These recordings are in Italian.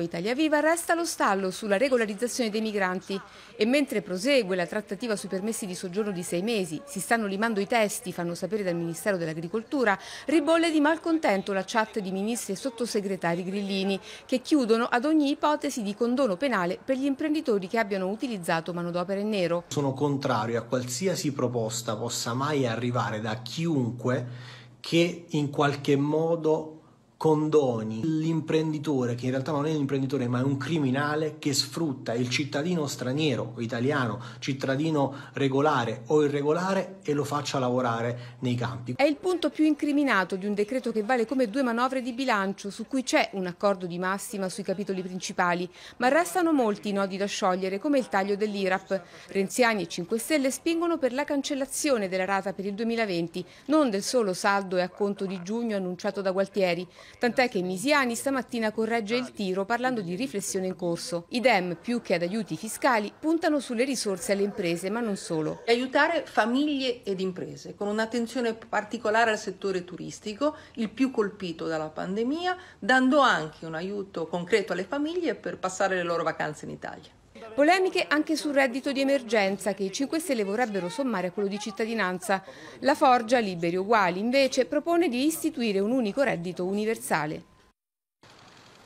Italia Viva resta lo stallo sulla regolarizzazione dei migranti e mentre prosegue la trattativa sui permessi di soggiorno di sei mesi, si stanno limando i testi, fanno sapere dal Ministero dell'Agricoltura, ribolle di malcontento la chat di ministri e sottosegretari grillini che chiudono ad ogni ipotesi di condono penale per gli imprenditori che abbiano utilizzato manodopera in nero. Sono contrario a qualsiasi proposta possa mai arrivare da chiunque che in qualche modo condoni l'imprenditore, che in realtà non è un imprenditore ma è un criminale che sfrutta il cittadino straniero o italiano, cittadino regolare o irregolare e lo faccia lavorare nei campi. È il punto più incriminato di un decreto che vale come due manovre di bilancio su cui c'è un accordo di massima sui capitoli principali, ma restano molti nodi da sciogliere come il taglio dell'IRAP. Renziani e 5 Stelle spingono per la cancellazione della rata per il 2020, non del solo saldo e acconto di giugno annunciato da Gualtieri, Tant'è che Misiani stamattina corregge il tiro parlando di riflessione in corso. I DEM, più che ad aiuti fiscali, puntano sulle risorse alle imprese, ma non solo. Aiutare famiglie ed imprese, con un'attenzione particolare al settore turistico, il più colpito dalla pandemia, dando anche un aiuto concreto alle famiglie per passare le loro vacanze in Italia. Polemiche anche sul reddito di emergenza che i 5 Stelle vorrebbero sommare a quello di cittadinanza. La Forgia, Liberi Uguali, invece propone di istituire un unico reddito universale.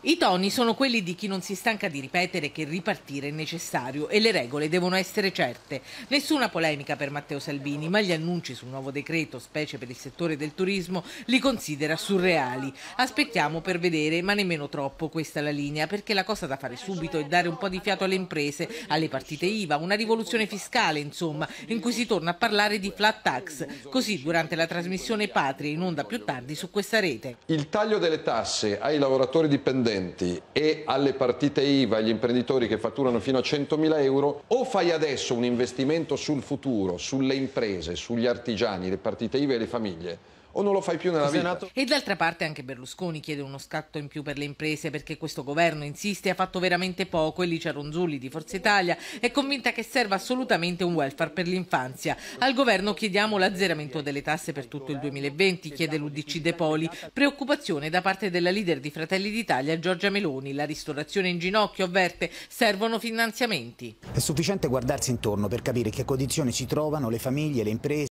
I toni sono quelli di chi non si stanca di ripetere che ripartire è necessario e le regole devono essere certe. Nessuna polemica per Matteo Salvini, ma gli annunci sul nuovo decreto, specie per il settore del turismo, li considera surreali. Aspettiamo per vedere, ma nemmeno troppo, questa è la linea, perché la cosa da fare subito è dare un po' di fiato alle imprese, alle partite IVA, una rivoluzione fiscale, insomma, in cui si torna a parlare di flat tax, così durante la trasmissione Patria in onda più tardi su questa rete. Il taglio delle tasse ai lavoratori dipendenti studenti e alle partite IVA, agli imprenditori che fatturano fino a 100.000 euro, o fai adesso un investimento sul futuro, sulle imprese, sugli artigiani, le partite IVA e le famiglie, o non lo fai più nella vita. E d'altra parte anche Berlusconi chiede uno scatto in più per le imprese perché questo governo insiste ha fatto veramente poco Elicia Ronzulli di Forza Italia è convinta che serva assolutamente un welfare per l'infanzia. Al governo chiediamo l'azzeramento delle tasse per tutto il 2020, chiede l'Udc De Poli, preoccupazione da parte della leader di Fratelli d'Italia Giorgia Meloni, la ristorazione in ginocchio avverte servono finanziamenti. È sufficiente guardarsi intorno per capire che condizioni si trovano le famiglie, le imprese